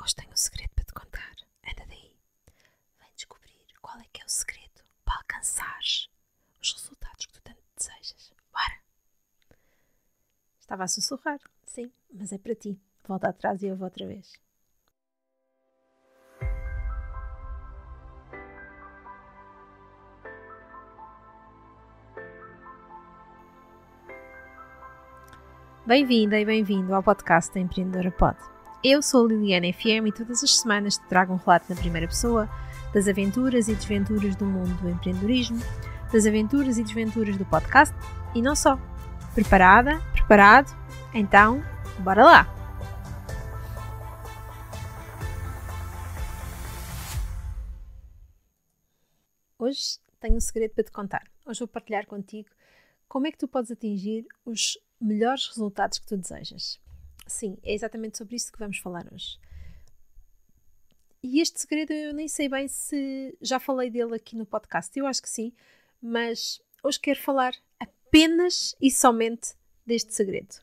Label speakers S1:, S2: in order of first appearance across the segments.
S1: Hoje tenho um segredo para te contar. Anda daí. Vem descobrir qual é que é o segredo para alcançares os resultados que tu tanto desejas. Bora! Estava a sussurrar, sim, mas é para ti. Volta atrás e eu vou outra vez. Bem-vinda e bem-vindo ao podcast da Empreendedora Pod. Eu sou Liliana FM e todas as semanas te trago um relato na primeira pessoa das aventuras e desventuras do mundo do empreendedorismo, das aventuras e desventuras do podcast e não só. Preparada? Preparado? Então, bora lá! Hoje tenho um segredo para te contar. Hoje vou partilhar contigo como é que tu podes atingir os melhores resultados que tu desejas. Sim, é exatamente sobre isso que vamos falar hoje. E este segredo eu nem sei bem se já falei dele aqui no podcast, eu acho que sim, mas hoje quero falar apenas e somente deste segredo.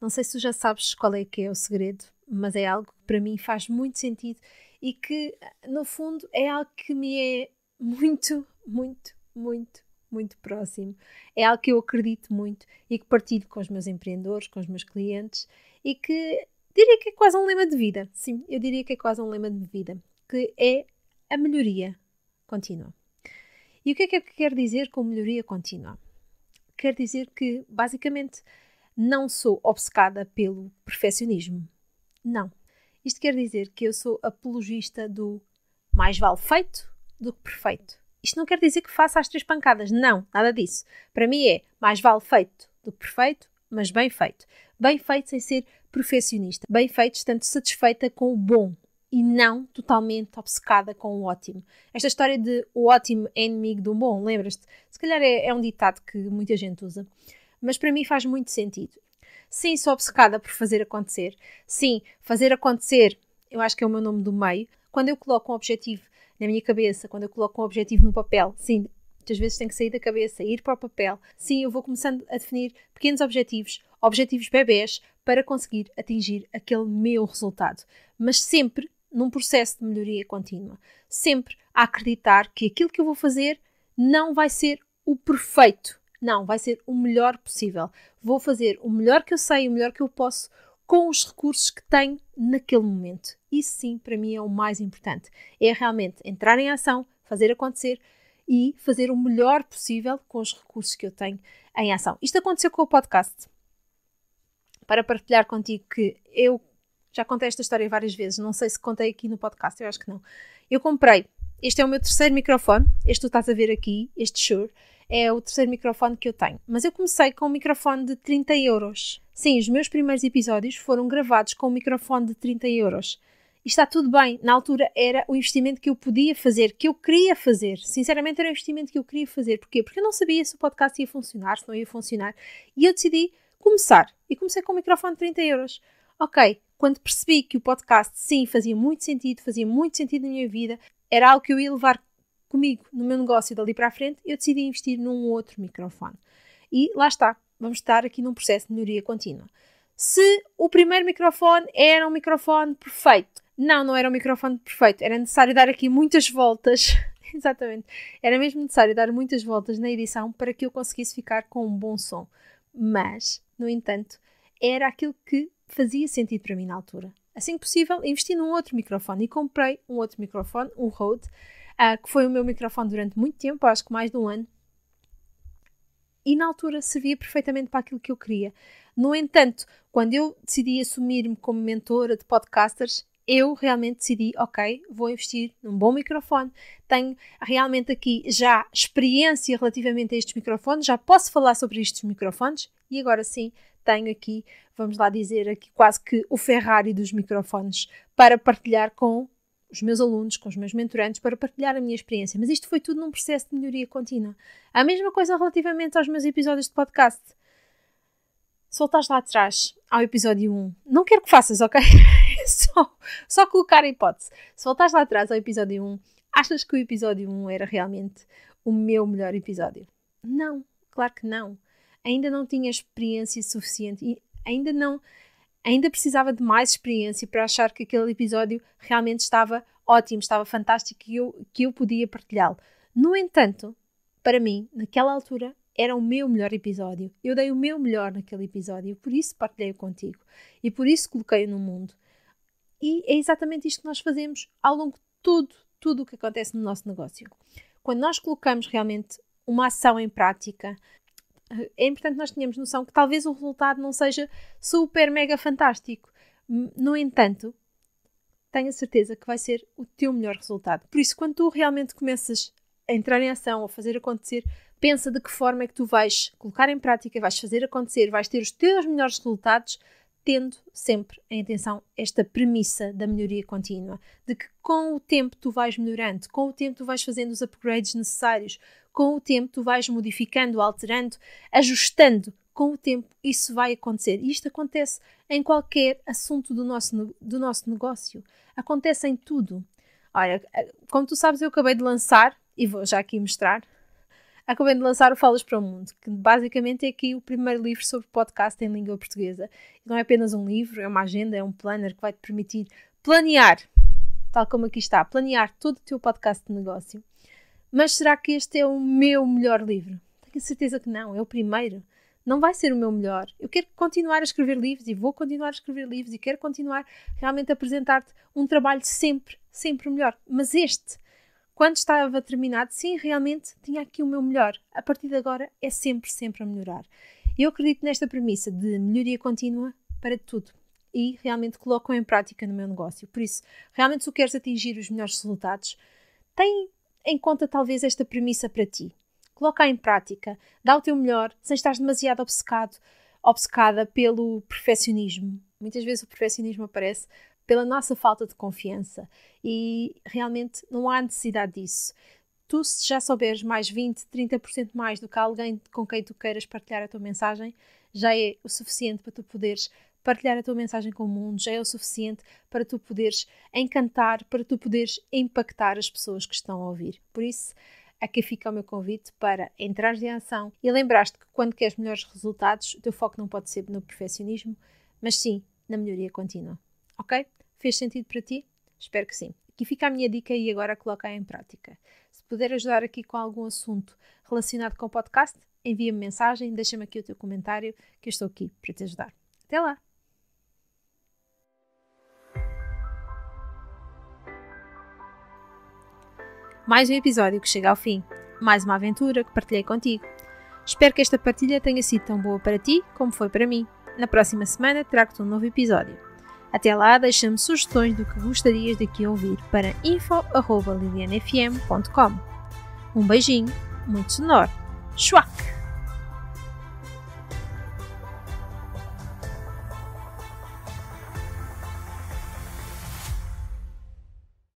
S1: Não sei se tu já sabes qual é que é o segredo, mas é algo que para mim faz muito sentido e que, no fundo, é algo que me é muito, muito, muito, muito próximo. É algo que eu acredito muito e que partilho com os meus empreendedores, com os meus clientes e que diria que é quase um lema de vida. Sim, eu diria que é quase um lema de vida, que é a melhoria contínua. E o que é que eu quero dizer com melhoria contínua? Quer dizer que, basicamente, não sou obcecada pelo perfeccionismo. Não. Isto quer dizer que eu sou apologista do mais vale feito do que perfeito. Isto não quer dizer que faça as três pancadas, não, nada disso. Para mim é mais vale feito do que perfeito, mas bem feito. Bem feito sem ser perfeccionista. Bem feito estando satisfeita com o bom e não totalmente obcecada com o ótimo. Esta história de o ótimo é inimigo do bom, lembras-te? Se calhar é, é um ditado que muita gente usa. Mas para mim faz muito sentido. Sim, sou obcecada por fazer acontecer. Sim, fazer acontecer, eu acho que é o meu nome do meio. Quando eu coloco um objetivo na minha cabeça, quando eu coloco um objetivo no papel, sim, muitas vezes tem que sair da cabeça, ir para o papel. Sim, eu vou começando a definir pequenos objetivos, objetivos bebés, para conseguir atingir aquele meu resultado. Mas sempre num processo de melhoria contínua. Sempre a acreditar que aquilo que eu vou fazer não vai ser o perfeito. Não, vai ser o melhor possível. Vou fazer o melhor que eu sei, o melhor que eu posso, com os recursos que tenho naquele momento. Isso sim, para mim, é o mais importante. É realmente entrar em ação, fazer acontecer e fazer o melhor possível com os recursos que eu tenho em ação. Isto aconteceu com o podcast. Para partilhar contigo que eu já contei esta história várias vezes, não sei se contei aqui no podcast, eu acho que não. Eu comprei, este é o meu terceiro microfone, este tu estás a ver aqui, este Shure, é o terceiro microfone que eu tenho. Mas eu comecei com um microfone de 30 euros. Sim, os meus primeiros episódios foram gravados com um microfone de 30 euros. E está tudo bem. Na altura era o investimento que eu podia fazer, que eu queria fazer. Sinceramente, era o investimento que eu queria fazer. Porquê? Porque eu não sabia se o podcast ia funcionar, se não ia funcionar. E eu decidi começar. E comecei com um microfone de 30 euros. Ok, quando percebi que o podcast, sim, fazia muito sentido, fazia muito sentido na minha vida, era algo que eu ia levar comigo no meu negócio dali para a frente, eu decidi investir num outro microfone. E lá está, vamos estar aqui num processo de melhoria contínua. Se o primeiro microfone era um microfone perfeito, não, não era o microfone perfeito. Era necessário dar aqui muitas voltas. Exatamente. Era mesmo necessário dar muitas voltas na edição para que eu conseguisse ficar com um bom som. Mas, no entanto, era aquilo que fazia sentido para mim na altura. Assim que possível, investi num outro microfone e comprei um outro microfone, um Rode, uh, que foi o meu microfone durante muito tempo, acho que mais de um ano. E na altura servia perfeitamente para aquilo que eu queria. No entanto, quando eu decidi assumir-me como mentora de podcasters, eu realmente decidi, ok, vou investir num bom microfone, tenho realmente aqui já experiência relativamente a estes microfones, já posso falar sobre estes microfones e agora sim tenho aqui, vamos lá dizer, aqui quase que o Ferrari dos microfones para partilhar com os meus alunos, com os meus mentorantes, para partilhar a minha experiência. Mas isto foi tudo num processo de melhoria contínua. A mesma coisa relativamente aos meus episódios de podcast. Soltaste lá atrás, ao episódio 1. Não quero que faças, ok? só, só colocar a hipótese. Se voltares lá atrás ao episódio 1, achas que o episódio 1 era realmente o meu melhor episódio? Não, claro que não. Ainda não tinha experiência suficiente e ainda não ainda precisava de mais experiência para achar que aquele episódio realmente estava ótimo, estava fantástico e eu, que eu podia partilhá-lo. No entanto, para mim, naquela altura, era o meu melhor episódio. Eu dei o meu melhor naquele episódio, por isso partilhei-o contigo e por isso coloquei-o no mundo. E é exatamente isto que nós fazemos ao longo de tudo, tudo o que acontece no nosso negócio. Quando nós colocamos realmente uma ação em prática, eh, é importante nós tenhamos noção que talvez o resultado não seja super mega fantástico. No entanto, tenha certeza que vai ser o teu melhor resultado. Por isso, quando tu realmente começas a entrar em ação, a fazer acontecer, pensa de que forma é que tu vais colocar em prática, vais fazer acontecer, vais ter os teus melhores resultados tendo sempre em atenção esta premissa da melhoria contínua, de que com o tempo tu vais melhorando, com o tempo tu vais fazendo os upgrades necessários, com o tempo tu vais modificando, alterando, ajustando. Com o tempo isso vai acontecer. E isto acontece em qualquer assunto do nosso, do nosso negócio. Acontece em tudo. Olha, como tu sabes, eu acabei de lançar, e vou já aqui mostrar, Acabei de lançar o Falas para o Mundo, que basicamente é aqui o primeiro livro sobre podcast em língua portuguesa. Não é apenas um livro, é uma agenda, é um planner que vai te permitir planear, tal como aqui está, planear todo o teu podcast de negócio. Mas será que este é o meu melhor livro? Tenho certeza que não, é o primeiro. Não vai ser o meu melhor. Eu quero continuar a escrever livros e vou continuar a escrever livros e quero continuar realmente a apresentar-te um trabalho sempre, sempre melhor. Mas este quando estava terminado, sim, realmente tinha aqui o meu melhor. A partir de agora é sempre, sempre a melhorar. Eu acredito nesta premissa de melhoria contínua para tudo e realmente coloco em prática no meu negócio. Por isso, realmente se queres atingir os melhores resultados, tem em conta talvez esta premissa para ti. Coloca em prática, dá o teu melhor, sem estar demasiado obcecado, obcecada pelo perfeccionismo. Muitas vezes o perfeccionismo aparece pela nossa falta de confiança e realmente não há necessidade disso. Tu, se já souberes mais 20, 30% mais do que alguém com quem tu queiras partilhar a tua mensagem, já é o suficiente para tu poderes partilhar a tua mensagem com o mundo, já é o suficiente para tu poderes encantar, para tu poderes impactar as pessoas que estão a ouvir. Por isso, aqui fica o meu convite para entrar em ação e lembrar-te que quando queres melhores resultados, o teu foco não pode ser no perfeccionismo, mas sim, na melhoria contínua. Ok? Fez sentido para ti? Espero que sim. Aqui fica a minha dica e agora a coloca em prática. Se puder ajudar aqui com algum assunto relacionado com o podcast, envia-me mensagem, deixa-me aqui o teu comentário, que eu estou aqui para te ajudar. Até lá! Mais um episódio que chega ao fim. Mais uma aventura que partilhei contigo. Espero que esta partilha tenha sido tão boa para ti como foi para mim na próxima semana trago-te um novo episódio. Até lá, deixa-me sugestões do que gostarias de aqui ouvir para info.lilianfm.com. Um beijinho, muito sonoro. Schwack!